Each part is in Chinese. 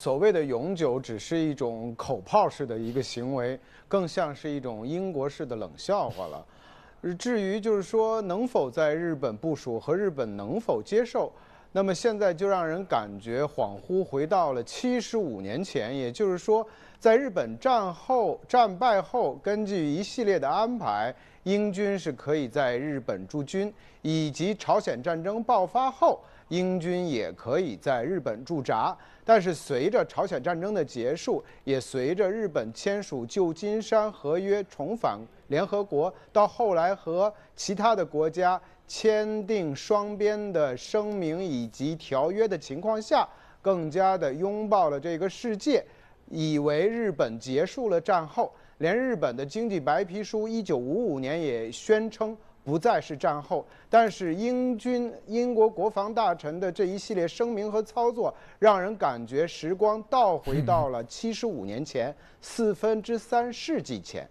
所谓的永久只是一种口炮式的一个行为，更像是一种英国式的冷笑话了。至于就是说能否在日本部署和日本能否接受，那么现在就让人感觉恍惚回到了七十五年前，也就是说。在日本战后战败后，根据一系列的安排，英军是可以在日本驻军；以及朝鲜战争爆发后，英军也可以在日本驻扎。但是，随着朝鲜战争的结束，也随着日本签署《旧金山合约》，重返联合国，到后来和其他的国家签订双边的声明以及条约的情况下，更加的拥抱了这个世界。以为日本结束了战后，连日本的经济白皮书一九五五年也宣称不再是战后，但是英军英国国防大臣的这一系列声明和操作，让人感觉时光倒回到了七十五年前，四分之三世纪前。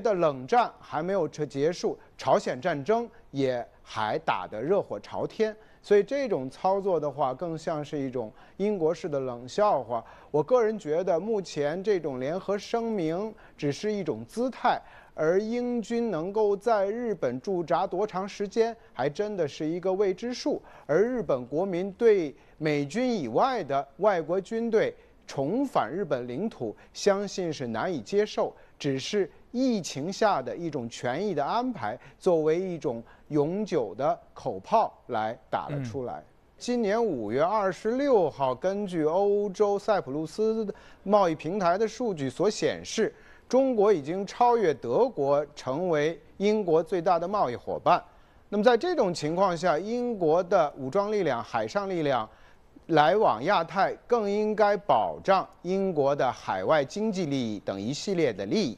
的冷战还没有彻结束，朝鲜战争也还打得热火朝天，所以这种操作的话，更像是一种英国式的冷笑话。我个人觉得，目前这种联合声明只是一种姿态，而英军能够在日本驻扎多长时间，还真的是一个未知数。而日本国民对美军以外的外国军队重返日本领土，相信是难以接受。只是疫情下的一种权益的安排，作为一种永久的口炮来打了出来。今年五月二十六号，根据欧洲塞浦路斯贸易平台的数据所显示，中国已经超越德国，成为英国最大的贸易伙伴。那么在这种情况下，英国的武装力量、海上力量。来往亚太，更应该保障英国的海外经济利益等一系列的利益。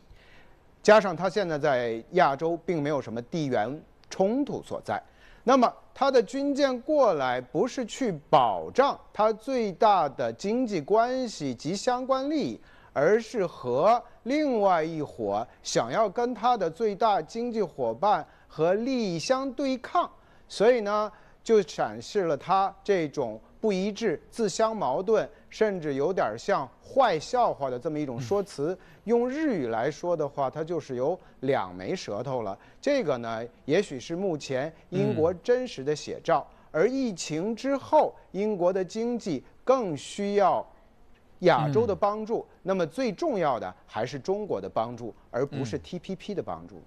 加上他现在在亚洲并没有什么地缘冲突所在，那么他的军舰过来不是去保障它最大的经济关系及相关利益，而是和另外一伙想要跟它的最大经济伙伴和利益相对抗。所以呢，就展示了它这种。不一致、自相矛盾，甚至有点像坏笑话的这么一种说辞。用日语来说的话，它就是有两枚舌头了。这个呢，也许是目前英国真实的写照。而疫情之后，英国的经济更需要亚洲的帮助，那么最重要的还是中国的帮助，而不是 T P P 的帮助。